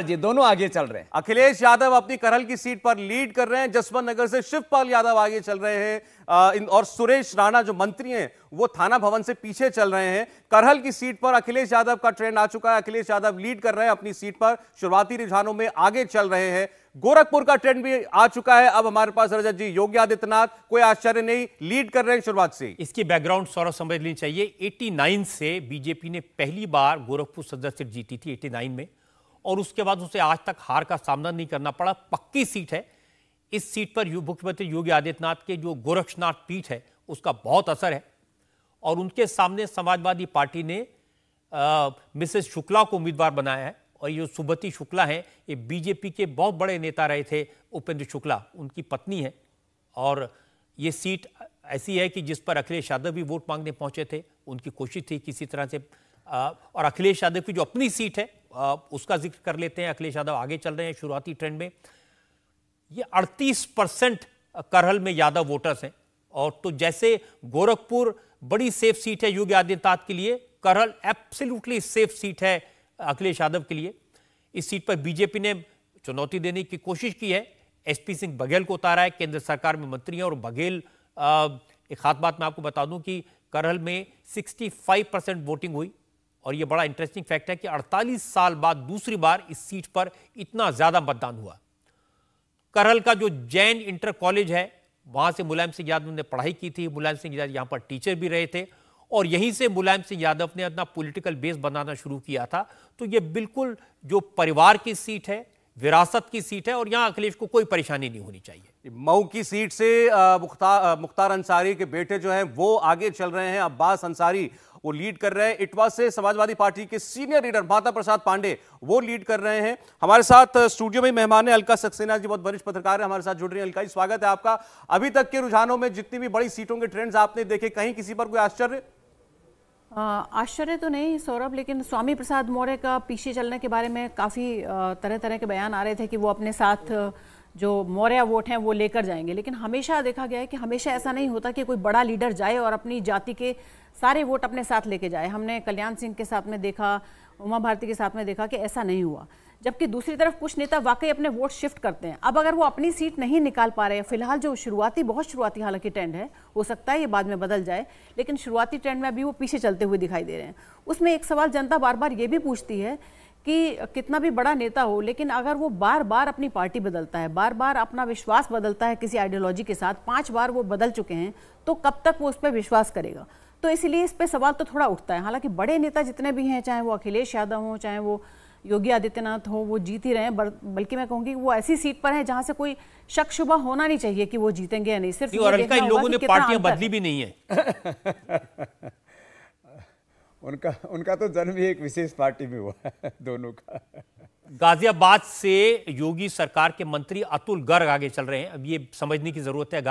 जी दोनों आगे चल रहे हैं अखिलेश यादव अपनी करहल की सीट पर लीड कर रहे हैं जसवंत नगर से शिवपाल यादव आगे चल रहे हैं और सुरेश राणा जो मंत्री हैं वो थाना भवन से पीछे चल रहे हैं करहल की सीट पर अखिलेश यादव का ट्रेंड आ चुका है अखिलेश यादव लीड कर रहे हैं अपनी सीट पर शुरुआती रुझानों में आगे चल रहे हैं गोरखपुर का ट्रेंड भी आ चुका है अब हमारे पास रजत जी योगी आदित्यनाथ कोई आश्चर्य नहीं लीड कर रहे हैं शुरुआत से इसकी बैकग्राउंड सौरभ समझ लेनी चाहिए 89 से बीजेपी ने पहली बार गोरखपुर सदर सीट जीती थी 89 में और उसके बाद उसे आज तक हार का सामना नहीं करना पड़ा पक्की सीट है इस सीट पर मुख्यमंत्री योगी आदित्यनाथ के जो गोरक्षनाथ पीठ है उसका बहुत असर है और उनके सामने समाजवादी पार्टी ने मिसेस शुक्ला को उम्मीदवार बनाया है और ये सुबती शुक्ला हैं ये बीजेपी के बहुत बड़े नेता रहे थे उपेंद्र शुक्ला उनकी पत्नी है और ये सीट ऐसी है कि जिस पर अखिलेश यादव भी वोट मांगने पहुंचे थे उनकी कोशिश थी किसी तरह से और अखिलेश यादव की जो अपनी सीट है उसका जिक्र कर लेते हैं अखिलेश यादव आगे चल रहे हैं शुरुआती ट्रेंड में ये 38 परसेंट करहल में यादव वोटर्स हैं और तो जैसे गोरखपुर बड़ी सेफ सीट है योगी आदित्यनाथ के लिए करहल एब्सोल्युटली सेफ सीट है अखिलेश यादव के लिए इस सीट पर बीजेपी ने चुनौती देने की कोशिश की है एसपी सिंह बघेल को उतारा है केंद्र सरकार में मंत्री हैं और बघेल एक खास बात मैं आपको बता दूं कि करहल में 65 परसेंट वोटिंग हुई और यह बड़ा इंटरेस्टिंग फैक्ट है कि 48 साल बाद दूसरी बार इस सीट पर इतना ज्यादा मतदान हुआ करहल का जो जैन इंटर कॉलेज है वहां से मुलायम सिंह यादव ने पढ़ाई की थी मुलायम सिंह यादव यहां पर टीचर भी रहे थे और यहीं से मुलायम सिंह यादव ने अपना पॉलिटिकल बेस बनाना शुरू किया था तो ये बिल्कुल जो परिवार की सीट है विरासत की सीट है और यहाँ अखिलेश को कोई परेशानी नहीं होनी चाहिए मऊ की सीट से मुख्तार अंसारी के बेटे जो हैं वो आगे चल रहे हैं अब्बास अंसारी वो लीड कर रहे हैं इटवा से समाजवादी पार्टी के सीनियर लीडर माता प्रसाद पांडे वो लीड कर रहे हैं हमारे साथ स्टूडियो में मेहमान है अलका सक्सेना जी बहुत वरिष्ठ पत्रकार है हमारे साथ जुड़ रही हैं अलका जी स्वागत है आपका अभी तक के रुझानों में जितनी भी बड़ी सीटों के ट्रेंड्स आपने देखे कहीं किसी पर कोई आश्चर्य आश्चर्य तो नहीं सौरभ लेकिन स्वामी प्रसाद मौर्य का पीछे चलने के बारे में काफ़ी तरह तरह के बयान आ रहे थे कि वो अपने साथ जो मौर्य वोट हैं वो लेकर जाएंगे लेकिन हमेशा देखा गया है कि हमेशा ऐसा नहीं होता कि कोई बड़ा लीडर जाए और अपनी जाति के सारे वोट अपने साथ लेके जाए हमने कल्याण सिंह के साथ में देखा उमा भारती के साथ में देखा कि ऐसा नहीं हुआ जबकि दूसरी तरफ कुछ नेता वाकई अपने वोट शिफ्ट करते हैं अब अगर वो अपनी सीट नहीं निकाल पा रहे हैं फिलहाल जो शुरुआती बहुत शुरुआती हालांकि ट्रेंड है हो सकता है ये बाद में बदल जाए लेकिन शुरुआती ट्रेंड में अभी वो पीछे चलते हुए दिखाई दे रहे हैं उसमें एक सवाल जनता बार बार ये भी पूछती है कि कितना भी बड़ा नेता हो लेकिन अगर वो बार बार अपनी पार्टी बदलता है बार बार अपना विश्वास बदलता है किसी आइडियोलॉजी के साथ पांच बार वो बदल चुके हैं तो कब तक वो उस पर विश्वास करेगा तो इसलिए इस पर सवाल तो थोड़ा उठता है हालांकि बड़े नेता जितने भी हैं चाहे वो अखिलेश यादव हों चाहे वो योगी आदित्यनाथ हो वो जीत ही रहे हैं बल्कि मैं कहूंगी वो ऐसी सीट पर है जहां से कोई शक शुभा होना नहीं चाहिए कि वो जीतेंगे या नहीं सिर्फ लोगों ने पार्टियां बदली भी नहीं है उनका उनका तो जन्म ही एक विशेष पार्टी में हुआ दोनों का गाजियाबाद से योगी सरकार के मंत्री अतुल गर्ग आगे चल रहे हैं अब ये समझने की जरूरत है